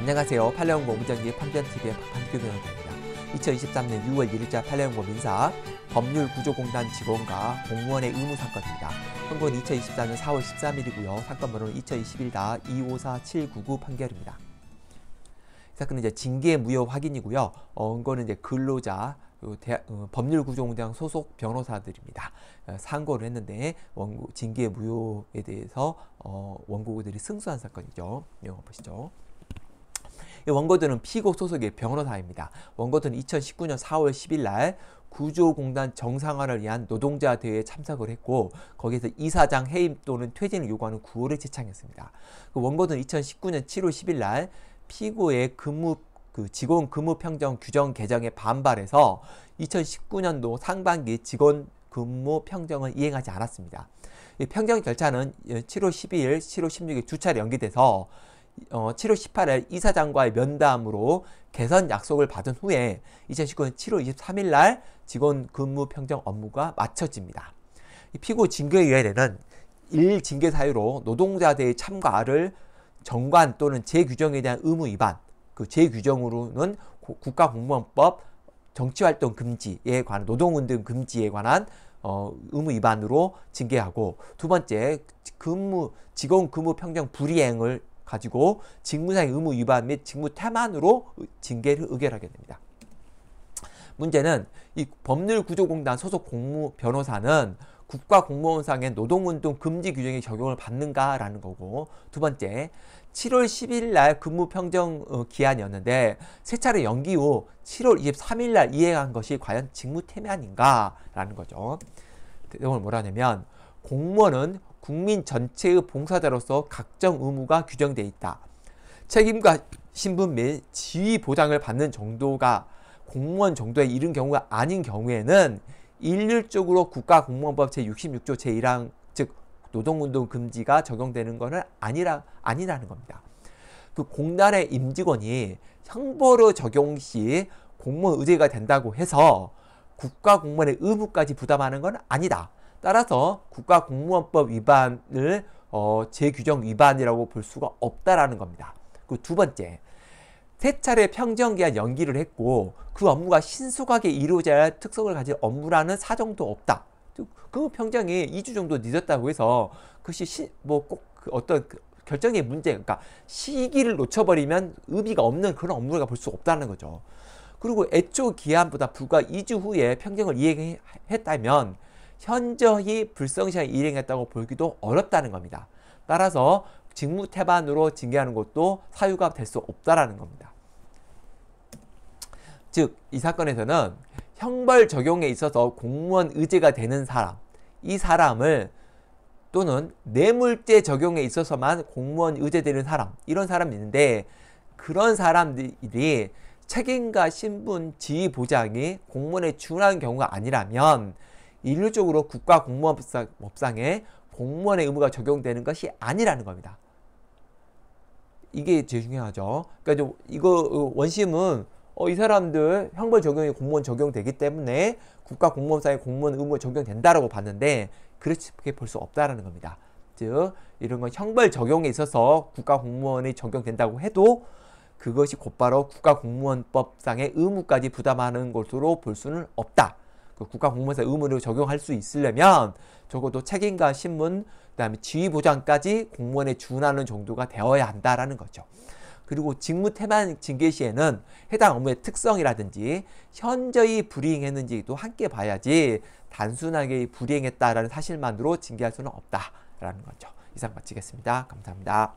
안녕하세요. 팔레옹 공무전기 판변TV의 박한규 변호사입니다. 2023년 6월 1일자 팔레옹고 민사 법률구조공단 직원과 공무원의 의무 사건입니다. 선고는 2024년 4월 13일이고요. 사건 번호는 2021-254-799 판결입니다. 사건은 이제 징계 무효 확인이고요. 어, 이거는 이제 근로자 대 어, 법률구조공단 소속 변호사들입니다. 어, 상고를 했는데 원고 징계 무효에 대해서 어, 원고들이 승소한 사건이죠. 이거 보시죠. 원고들은 피고 소속의 변호사입니다. 원고들은 2019년 4월 10일 날 구조공단 정상화를 위한 노동자 대회에 참석을 했고 거기에서 이사장 해임 또는 퇴진을 요구하는 구호를 제창했습니다. 그 원고들은 2019년 7월 10일 날 피고의 근무 그 직원 근무 평정 규정 개정에 반발해서 2019년도 상반기 직원 근무 평정을 이행하지 않았습니다. 평정 절차는 7월 12일, 7월 16일 두 차례 연기돼서 어, 7월 18일 이사장과의 면담으로 개선 약속을 받은 후에 2019년 7월 23일 날 직원 근무 평정 업무가 마쳐집니다. 이 피고 징계위원회는 일징계 사유로 노동자들의 참가를 정관 또는 제규정에 대한 의무 위반, 그 제규정으로는 국가공무원법 정치활동 금지에 관한 노동운동 금지에 관한 어, 의무 위반으로 징계하고 두 번째 근무 직원 근무 평정 불이행을 가지고 직무상 의무 의 위반 및 직무 태만으로 징계를 의결하게 됩니다. 문제는 이 법률구조공단 소속 공무 변호사는 국가공무원상의 노동운동 금지 규정의 적용을 받는가라는 거고 두 번째 7월 10일 날 근무 평정 어, 기한이었는데 세 차례 연기 후 7월 23일 날 이행한 것이 과연 직무태만인가라는 거죠. 그 내용을 뭐라냐면 공무원은 국민 전체의 봉사자로서 각종 의무가 규정돼 있다. 책임과 신분 및 지위 보장을 받는 정도가 공무원 정도에 이른 경우가 아닌 경우에는 일률적으로 국가공무원법 제66조 제1항 즉 노동운동 금지가 적용되는 것은 아니라 아니라는 겁니다. 그 공단의 임직원이 형벌의 적용 시 공무원 의제가 된다고 해서 국가공무원의 의무까지 부담하는 건 아니다. 따라서 국가공무원법 위반을 어, 재규정 위반이라고 볼 수가 없다라는 겁니다. 그 두 번째, 세 차례 평정기한 연기를 했고 그 업무가 신속하게 이루어져야 할 특성을 가진 업무라는 사정도 없다. 그 평정이 2주 정도 늦었다고 해서 그것이 뭐꼭 그 어떤 그 결정의 문제, 그러니까 시기를 놓쳐버리면 의미가 없는 그런 업무가 볼수 없다는 거죠. 그리고 애초 기한보다 불과 2주 후에 평정을 이행했다면 현저히 불성실한 일행했다고 보기도 어렵다는 겁니다. 따라서 직무태반으로 징계하는 것도 사유가 될 수 없다라는 겁니다. 즉, 이 사건에서는 형벌 적용에 있어서 공무원 의제가 되는 사람, 이 사람을 또는 뇌물죄 적용에 있어서만 공무원 의제되는 사람, 이런 사람이 있는데 그런 사람들이 책임과 신분, 지위 보장이 공무원의 중한 경우가 아니라면 일률적으로 국가 공무원법상에 공무원의 의무가 적용되는 것이 아니라는 겁니다. 이게 제일 중요하죠. 그러니까 이거 어, 원심은 어, 이 사람들 형벌 적용이 공무원 적용되기 때문에 국가 공무원상의 공무원 의무 적용된다라고 봤는데 그렇게 볼 수 없다라는 겁니다. 즉 이런 건 형벌 적용에 있어서 국가 공무원이 적용된다고 해도 그것이 곧바로 국가 공무원법상의 의무까지 부담하는 것으로 볼 수는 없다. 그 국가공무원사 의무를 적용할 수 있으려면 적어도 책임과 신문, 그 다음에 지휘보장까지 공무원에 준하는 정도가 되어야 한다라는 거죠. 그리고 직무 태만 징계 시에는 해당 업무의 특성이라든지 현저히 불이행했는지도 함께 봐야지 단순하게 불이행했다라는 사실만으로 징계할 수는 없다라는 거죠. 이상 마치겠습니다. 감사합니다.